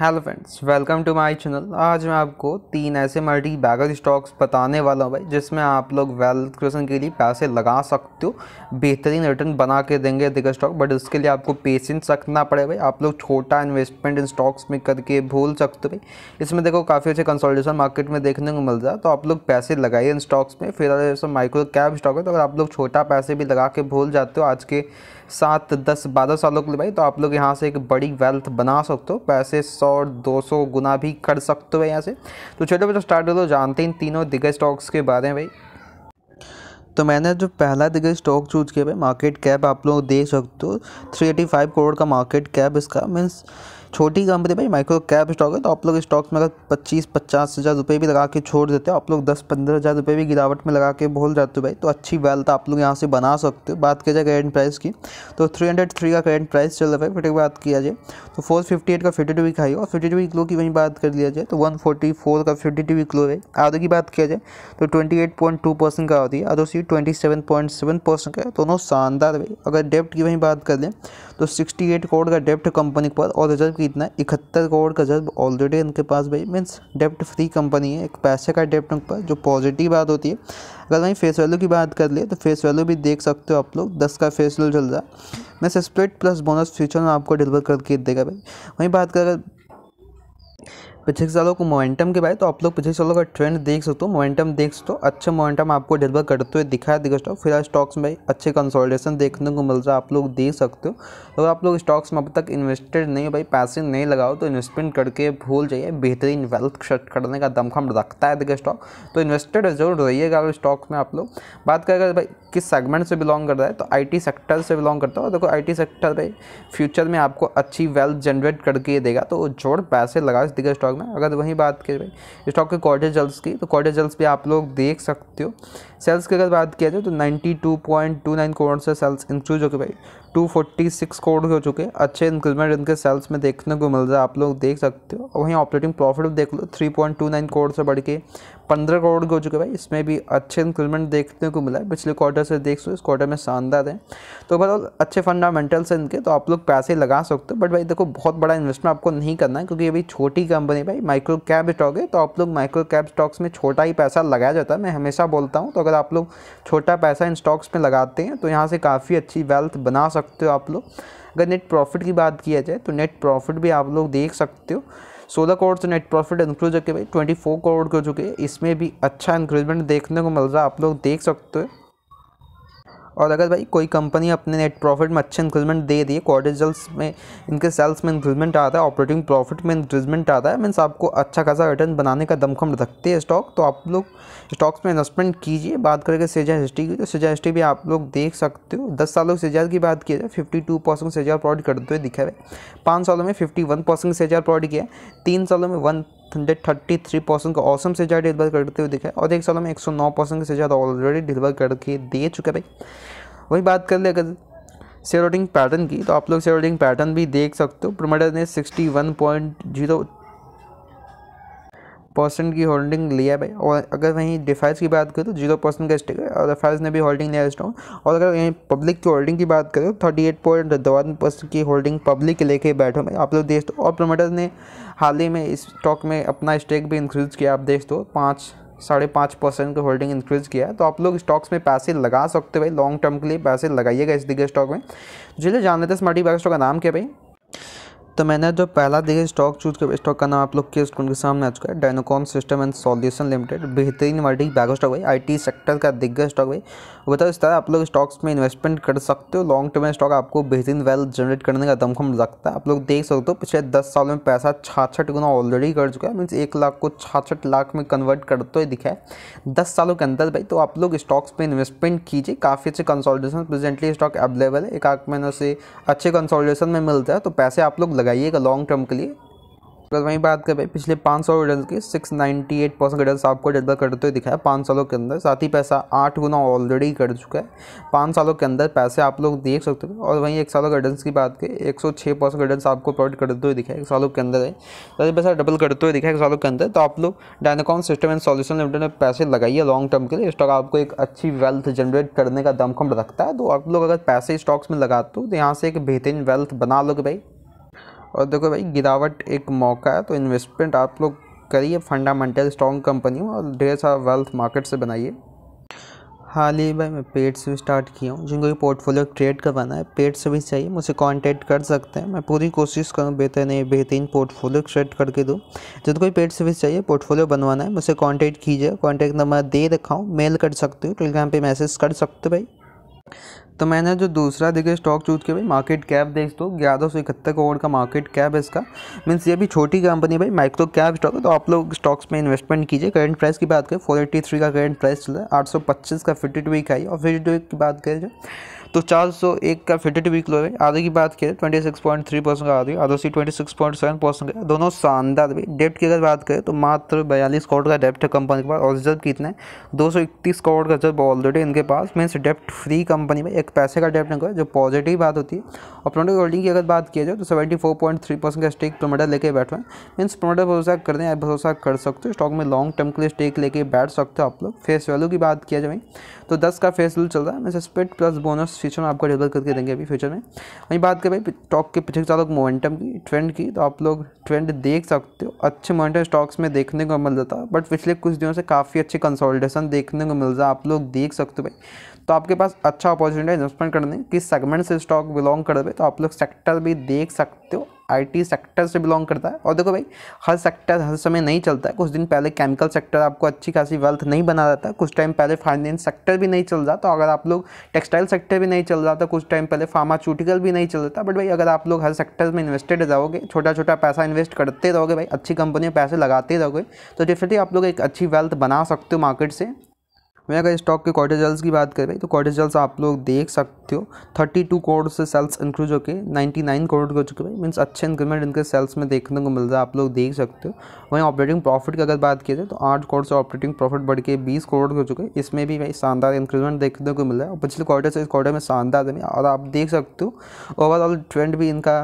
hello friends welcome to my channel आज मैं आपको तीन ऐसे मल्टी बैगर स्टॉक्स बताने वाला हूँ भाई जिसमें आप लोग वेल्थ क्रिएशन के लिए पैसे लगा सकते हो बेहतरीन रिटर्न बना के देंगे दिग्गज स्टॉक बट इसके लिए आपको पेशेंस रखना पड़ेगा भाई आप लोग छोटा इन्वेस्टमेंट इन स्टॉक्स में करके भूल सकते हो भाई इसमें देखो काफ़ी अच्छे कंसल्टेशन मार्केट में देखने को मिल जाए तो आप लोग पैसे लगाइए इन स्टॉक्स में फिर जैसे माइक्रो कैप स्टॉक है तो अगर आप लोग छोटा पैसे भी लगा के भूल जाते हो आज के सात दस बारह सालों के लिए भाई तो आप लोग यहाँ से एक बड़ी वेल्थ बना सकते हो पैसे सौ 100 200 गुना भी कर सकते हो यहाँ से तो चलो बच्चों स्टार्ट कर दो जानते हैं इन तीनों दिग्गज स्टॉक्स के बारे में भाई तो मैंने जो पहला दिग्गज स्टॉक चूज किया भाई मार्केट कैप आप लोग देख सकते हो थ्री एटी फाइव करोड़ का मार्केट कैप इसका मीन्स छोटी कंपनी भाई माइक्रो कैप स्टॉक है तो आप लोग स्टॉक्स में अगर पच्चीस पचास हज़ार रुपये भी लगा के छोड़ देते हो आप लोग दस पंद्रह हज़ार रुपये भी गिरावट में लगा के भूल जाते हो भाई तो अच्छी वेल्थ आप लोग यहाँ से बना सकते हो बात किया जाए करेंट प्राइस की तो थ्री हंड्रेड थ्री का करेंट प्राइस चल रहा है फिर बात किया जाए तो फोर फिफ्टी एट का फिफ्टी टू वीक हाई और फिफ्टी टू वीक लो की वहीं बात कर लिया जाए तो वन फोर्टी फोर का फिफ्टी टू वीक लो है आदो की बात किया जाए तो twenty eight point two percent का होती है सी twenty seven point seven percent का है दोनों शानदार भाई अगर डेप्ट की वहीं बात कर लें तो 68 करोड़ का डेप्ट कंपनी पर और रिजर्व कितना इकहत्तर करोड़ का रिजर्व ऑलरेडी इनके पास भाई मीन्स डेप्ट फ्री कंपनी है एक पैसे का डेप्ट उन पर जो पॉजिटिव बात होती है अगर वहीं फेस वैल्यू की बात कर लिए तो फेस वैल्यू भी देख सकते हो आप लोग दस का फेस वैल्यू चल रहा है means split plus bonus future में आपको डिलीवर करके देगा भाई वहीं बात कर पिछले सालों को मोमेंटम के बारे तो आप लोग पिछले सालों का ट्रेंड देख सकते हो मोमेंटम देख सकते हो अच्छे मोमेंटम आपको डिलीवर करते हुए दिखाया दिखा तो स्टॉक फिलहाल स्टॉक्स में अच्छे कंसोलिडेशन देखने को मिल रहा है आप लोग देख सकते हो अगर आप लोग स्टॉक्स में अब तक इन्वेस्टेड नहीं हो भाई पैसे नहीं लगाओ तो इन्वेस्टमेंट करके भूल जाइए बेहतरीन वेल्थ सेट करने का दमखम रखता है दिखा स्टॉक तो इन्वेस्टेड जरूर रहिएगा स्टॉक्स में आप लोग बात करेगा भाई किस सेगमेंट से बिलोंग करता है तो आईटी सेक्टर से बिलोंग करता है और देखो आईटी सेक्टर पे फ्यूचर में आपको अच्छी वेल्थ जनरेट करके ये देगा तो जोड़ पैसे लगा इस दिग्गज स्टॉक में अगर वही बात की भाई स्टॉक के क्वार्टर जल्स की तो क्वार्टर जल्स भी आप लोग देख सकते हो सेल्स की अगर बात किया जाए तो 92.29 करोड़ से सेल्स इंक्रीज हो गए भाई 246 करोड़ के हो चुके अच्छे इंक्रीजमेंट इनके सेल्स में देखने को मिल रहा है आप लोग देख सकते हो और वहीं ऑपरेटिंग प्रॉफिट देख लो 3.29 करोड़ से बढ़ के पंद्रह करोड़ के हो चुके भाई इसमें भी अच्छे इंक्रीजमेंट देखने को मिला है पिछले क्वार्टर से देख सो इस क्वार्टर में शानदार है तो ओवरऑल अच्छे फंडामेंटल्स हैं इनके तो आप लोग पैसे लगा सकते हो बट भाई देखो बहुत बड़ा इन्वेस्टमेंट आपको नहीं करना है क्योंकि ये छोटी कंपनी भाई माइक्रो कैप स्टॉक है तो आप लोग माइक्रो कैप स्टॉक्स में छोटा ही पैसा लगाया जाता है मैं हमेशा बोलता हूँ तो अगर आप लोग छोटा पैसा इन स्टॉक्स में लगाते हैं तो यहाँ से काफ़ी अच्छी वेल्थ बना सकते हो आप लोग अगर नेट प्रॉफिट की बात किया जाए तो नेट प्रॉफिट भी आप लोग देख सकते हो सोलह करोड़ से नेट प्रॉफिट इंक्रूज हो चुके भाई ट्वेंटी फोर करोड़ के हो चुके इसमें भी अच्छा इंक्रीजमेंट देखने को मिल रहा है आप लोग देख सकते हो और अगर भाई कोई कंपनी अपने नेट प्रॉफिट में अच्छे इंक्रीजमेंट दे रही है क्वार्टर रिजल्ट में इनके सेल्स में इंक्रीजमेंट आता है ऑपरेटिंग प्रॉफिट में इंक्रीजमेंट आता है मीन्स आपको अच्छा खासा रिटर्न बनाने का दमखम रखते हैं स्टॉक तो आप लोग स्टॉक्स में इन्वेस्टमेंट कीजिए बात करके सेजा हिस्ट्री की तो सेजा हिस्ट्री भी आप लोग देख सकते हो दस सालों की सेजार की बात की जाए फिफ्टी टू परसेंट सेजार प्रोवाइड करते हुए दिखा रहे पाँच सालों में फिफ्टी वन परसेंट सेजार प्रोवाइड किया तीन सालों में one hundred thirty three percent का औसम से ज़्यादा डिलीवर करते हुए दिखा है और एक सालों में एक सौ नौ परसेंट से ज़्यादा ऑलरेडी डिलीवर करके दे चुका है भाई वही बात कर ले अगर शेयर होल्डिंग पैटर्न की तो आप लोग शेयर होल्डिंग पैटर्न भी देख सकते हो प्रोमोटर ने sixty one point zero percent की होल्डिंग लिया है भाई और अगर वहीं डिफाइज की बात करें तो जीरो परसेंट का स्टेक है और डिफाइज ने भी होल्डिंग लिया स्टॉक और अगर यहीं पब्लिक की होल्डिंग की बात करें तो थर्टी एट पॉइंट दवान परसेंट की होल्डिंग पब्लिक लेके बैठो भाई आप लोग देख दो और प्रोमोटर्स ने हाल ही में इस स्टॉक में अपना स्टेक भी इंक्रीज किया आप देख दो पाँच साढ़े पाँच परसेंट का होल्डिंग इंक्रीज़ किया है तो आप लोग स्टॉक्स में पैसे लगा सकते हो भाई लॉन्ग टर्म के लिए पैसे लगाइएगा इस दिग्गज स्टॉक में चलिए जान लेते स्मार्टी बैग स्टॉक का नाम क्या भाई तो मैंने जो पहला देखिए स्टॉक चूज कर स्टॉक का नाम आप लोग के स्क्रीन के सामने आ चुका है Dynacons system and solution limited बेहतरीन वर्डिंग बैगो स्टॉक भाई आईटी सेक्टर का दिग्गज स्टॉक भाई बताओ इस तरह आप लोग स्टॉक्स में इन्वेस्टमेंट कर सकते हो लॉन्ग टर्म में स्टॉक आपको बेहतरीन वेल्थ जनरेट करने का दमखम लगता है आप लोग देख सकते हो पिछले दस सालों में पैसा छाछठ गुना ऑलरेडी कर चुका है मीन्स एक लाख को छाछठ लाख में कन्वर्ट करते हुए दिखा है दस सालों के अंदर भाई तो आप लोग स्टॉक्स में इन्वेस्टमेंट कीजिए काफ़ी अच्छे कंसोल्टेशन प्रेजेंटली स्टॉक अवेलेबल है एक आख महीनों से अच्छे कंसोल्टेशन में मिलता है तो पैसे आप लोग लगे लगाइएगा लॉन्ग टर्म के लिए अगर वहीं बात करें पिछले पाँच सौ रिटर्न की six ninety eight percent return आपको डिलीवर करते हुए दिखाया पाँच सालों के अंदर साथ ही पैसा आठ गुना ऑलरेडी कर चुका है पाँच सालों के अंदर पैसे आप लोग देख सकते हो और वहीं एक सालों के रिटर्न की बात करें एक सौ छः परसेंट रिटर्न आपको प्रोवाइड करते हुए दिखाया एक सालों के अंदर है पैसा डबल करते हुए दिखाया एक सालों के अंदर तो आप लोग Dynacons system and solution limited में पैसे लगाइए लॉन्ग टर्म के लिए स्टॉक आपको एक अच्छी वेल्थ जनरेट करने का दमखम रखता है तो आप लोग अगर पैसे स्टॉक्स में लगाते हो तो यहाँ से एक बेहतरीन वेल्थ बना लोगे भाई और देखो भाई गिरावट एक मौका है तो इन्वेस्टमेंट आप लोग करिए फंडामेंटल स्ट्रॉन्ग कंपनी और ढेर सारा वेल्थ मार्केट से बनाइए हाल ही भाई मैं पेड से भी स्टार्ट किया हूँ जिनको भी पोर्टफोलियो क्रिएट करवाना है पेड से भी चाहिए मुझे कांटेक्ट कर सकते हैं मैं पूरी कोशिश करूँ बेहतर नहीं बेहतरीन पोर्टफोलियो क्रिएट करके दूँ जिनको कोई पेड सर्विस चाहिए पोर्टफोलियो बनवाना है मुझे कांटेक्ट कीजिए कांटेक्ट नंबर दे रखा हूँ मेल कर सकते हो टेलीग्राम पर मैसेज कर सकते हो भाई तो मैंने जो दूसरा देखे स्टॉक चूज किया भाई मार्केट कैप देख दो तो, ग्यारह सौ इकहत्तर करोड़ का मार्केट कैप है इसका मीन्स ये भी छोटी कंपनी भाई माइक्रो कैप स्टॉक है तो आप लोग स्टॉक्स में इन्वेस्टमेंट कीजिए करंट प्राइस की बात करें फोर एट्टी थ्री का करंट प्राइस चल रहा है आठ सौ पच्चीस का फिफ्टी टू वीक आई और फिफ्टी टू वीक की बात करें जो तो 401 का फिफ्टी वीक लो है आधे की बात करें 26.3 परसेंट का आधी आधो सी सेवन परसेंट का दोनों शानदार भी डेप्ट की अगर बात करें तो मात्र बयालीस करोड़ का डेप्ट है कंपनी के पास और रिजर्व कितना है दो करोड़ का रिजर्व ऑलरेडी इनके पास मीन्स डेप्ट फ्री कंपनी में एक पैसे का डेप्ट नहीं जो पॉजिटिव बात होती है और प्रोडक्ट होल्डिंग की अगर बात किया जाए तो सेवेंटी फोर का स्टेक प्रोमोटर लेके बैठो है मीन्स प्रोमोटर भरोसा कर रहे भरोसा कर सकते हो स्टॉक में लॉन्ग टर्म के लिए स्टेक लेके बैठ सकते हो आप लोग फेस वैल्यू की बात किया जाए तो दस का फेस वैल्यू चल रहा है means split plus bonus future में आपको डिलीवर करके देंगे अभी फ्यूचर में वहीं बात करें स्टॉक के पिछले ज़्यादा मोमेंटम की ट्रेंड की तो आप लोग ट्रेंड देख सकते हो अच्छे मोमेंटम स्टॉक्स में देखने को मिल जाता बट पिछले कुछ दिनों से काफ़ी अच्छे कंसोल्टेशन देखने को मिल रहा आप लोग देख सकते हो भाई तो आपके पास अच्छा अपॉर्चुनिटी है इन्वेस्टमेंट करने किस सेगमेंट से स्टॉक बिलोंग कर रहे तो आप लोग सेक्टर भी देख सकते हो आईटी सेक्टर से बिलोंग करता है और देखो भाई हर सेक्टर हर समय नहीं चलता है कुछ दिन पहले केमिकल सेक्टर आपको अच्छी खासी वेल्थ नहीं बना रहा था कुछ टाइम पहले फाइनेंस सेक्टर भी नहीं चल रहा तो अगर आप लोग टेक्सटाइल सेक्टर भी नहीं चल रहा था कुछ टाइम पहले फार्माचूटिकल भी नहीं चल रहा था बट भाई अगर आप लोग हर सेक्टर में इन्वेस्टेड रहोगे छोटा छोटा पैसा इन्वेस्ट करते रहोगे भाई अच्छी कंपनी में पैसे लगाते रहोगे तो डेफिनेटली आप लोग एक अच्छी वेल्थ बना सकते हो मार्केट से मैं अगर स्टॉक के जल्स की बात करें तो जल्स आप लोग देख सकते हो थर्टी टू करोड़ से सेल्स इंक्रीज होकर नाइन्टी नाइन करोड़ हो चुके हैं मीन्स अच्छे इंक्रीमेंट इनके सेल्स में देखने को मिल रहा है आप लोग देख सकते हो वहीं ऑपरेटिंग प्रॉफिट की अगर बात की जाए तो आठ करोड़ से ऑपरेटिंग प्रॉफिट बढ़ के बीस करोड़ हो चुके हैं इसमें भी वही शानदार इंक्रीमेंट देखने को मिल रहा है और पिछले क्वार्टर से इस क्वार्टर में शानदार और आप देख सकते हो ओवरऑल ट्रेंड भी इनका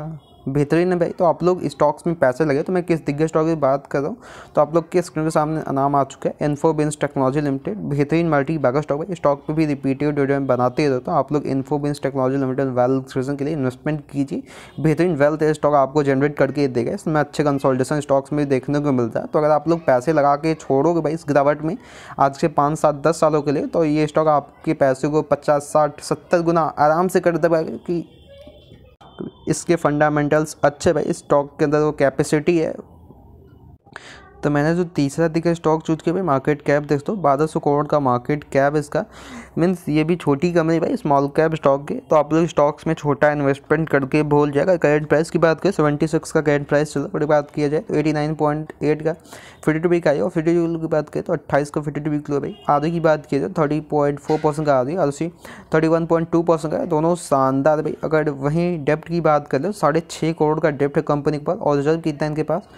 बेहतरीन है भाई तो आप लोग स्टॉक्स में पैसे लगे तो मैं किस दिग्गज स्टॉक की बात कर रहा हूँ तो आप लोग के स्क्रीन के सामने नाम आ चुका है इन्फोबिन्स टेक्नोलॉजी लिमिटेड बेहतरीन मल्टी बैगर स्टॉक है स्टॉक पे भी रिपीटिव में बनाते रहते तो आप लोग इन्फोबिन्स टेक्नोलॉजी लिमिटेड वेल्थ रीजन के लिए इन्वेस्टमेंट कीजिए बेहतरीन वेल्थ स्टॉक आपको जनरेट करके देगा इसमें अच्छे कंसल्टेशन स्टॉक्स में देखने को मिलता है तो अगर आप लोग पैसे लगा के छोड़ोगे भाई इस गिरावट में आज से पाँच सात दस सालों के लिए तो ये स्टॉक आपके पैसे को पचास साठ सत्तर गुना आराम से कर दे कि इसके फंडामेंटल्स अच्छे भाई स्टॉक के अंदर वो कैपेसिटी है तो मैंने जो तीसरा दिखा स्टॉक चूज किया भाई मार्केट कैप देख दो बारह सौ करोड़ का मार्केट कैप इसका मीन्स ये भी छोटी कंपनी भाई स्मॉल कैप स्टॉक की तो आप लोग स्टॉक्स में छोटा इन्वेस्टमेंट करके भूल जाएगा करेंट प्राइस की बात करें सेवेंटी सिक्स का करेंट प्राइस चलो बड़ी बात किया जाए तो एटी नाइन पॉइंट एट का फिफ्टी टू वीक का है और फिफ्टी टू की बात करें तो अट्ठाईस को फिफ्टी टू वीक लो भाई आधे की बात की तो थर्टी पॉइंट फोर परसेंट का आधी आलसी thirty one point two percent का है दोनों शानदार भाई अगर वहीं डेप्ट की बात कर लो तो साढ़े छः करोड़ का डेप्ट है कंपनी के पास और रिजर्व कितना इनके पास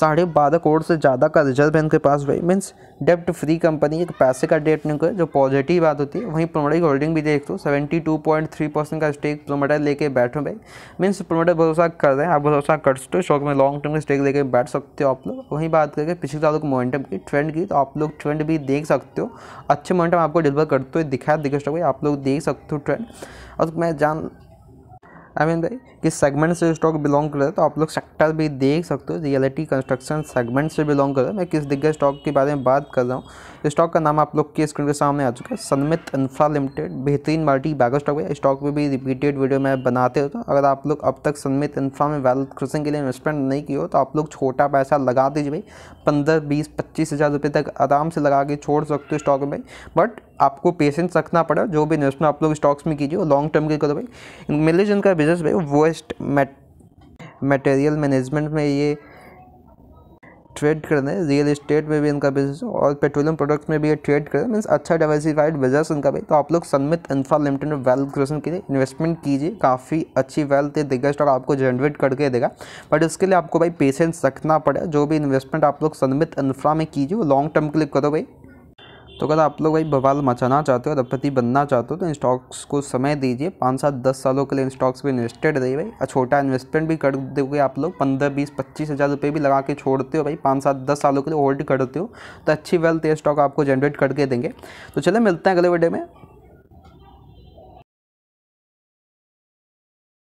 साढ़े बारह करोड़ से ज़्यादा का रिजर्व है इनके पास भाई मीन्स डेप्ट फ्री कंपनी एक पैसे का डेप्ट नहीं जो पॉजिटिव बात होती है वहीं प्रोमोटर की होल्डिंग भी देख दो seventy two point three percent का स्टेक प्रोमोटर लेके बैठो भाई मीन्स प्रोमोटर भरोसा कर रहे हैं आप भरोसा कर सकते हो शॉक में लॉन्ग टर्म का स्टेक लेके बैठ सकते हो आप लोग वहीं बात करके पिछले साल मोमेंटम की ट्रेंड की तो आप लोग ट्रेंड भी देख सकते हो अच्छे मोमेंटम आपको डिलीवर करते हुए दिखाया दिखे स्टॉक आप लोग देख सकते हो ट्रेंड और मैं जान अमीन भाई किस सेगमेंट से स्टॉक बिलोंग कर रहा है तो आप लोग सेक्टर भी देख सकते हो रियलिटी कंस्ट्रक्शन सेगमेंट से बिलोंग कर रहा है मैं किस दिग्गज स्टॉक के बारे में बात कर रहा हूँ स्टॉक का नाम आप लोग की स्क्रीन के सामने आ चुका है सनमित इन्फ्रा लिमिटेड बेहतरीन मल्टी बैगर स्टॉक है स्टॉक में भी रिपीटेड वीडियो मैं बनाते होता तो अगर आप लोग अब तक सनमित इन्फ्रा में वेल्थ क्रोसिंग के लिए इन्वेस्टमेंट नहीं किया हो तो आप लोग छोटा पैसा लगा दीजिए भाई पंद्रह बीस पच्चीस हज़ार रुपये तक आराम से लगा के छोड़ सकते हो स्टॉक में भाई बट आपको पेशेंस रखना पड़ा जो भी इन्वेस्टमेंट आप लोग स्टॉक्स में कीजिए लॉन्ग टर्म के करो भाई जो जिनका बिजनेस भाई वेस्ट मटेरियल मैनेजमेंट में ये ट्रेड रहे हैं रियल इस्टेट में भी इनका बिजनेस और पेट्रोलियम प्रोडक्ट्स में भी ये ट्रेड कर रहे हैं मीन्स अच्छा डाइवर्सिफाइड बिजनेस इनका भी तो आप लोग सनमित इन्फ्रा लिमिटेड में वेल्थ क्रिएशन के लिए इन्वेस्टमेंट कीजिए काफ़ी अच्छी वेल्थ ये देगा स्टॉक आपको जनरेट करके देगा बट इसके लिए आपको भाई पेशेंस रखना पड़ेगा जो भी इन्वेस्टमेंट आप लोग सनमित इन्फ्रा में कीजिए लॉन्ग टर्म के लिए करो भाई तो अगर आप लोग भाई बवाल मचाना चाहते हो दंपति बनना चाहते हो तो इन स्टॉक्स को समय दीजिए पाँच सात दस सालों के लिए इन स्टॉक्स में इन्वेस्टेड रही भाई और छोटा इन्वेस्टमेंट भी कर दोगे आप लोग पंद्रह बीस पच्चीस हज़ार रुपये भी लगा के छोड़ते हो भाई पाँच सात दस सालों के लिए होल्ड करते हो तो अच्छी वेल्थ ये स्टॉक आपको जनरेट करके देंगे तो चले मिलते हैं अगले वीडियो में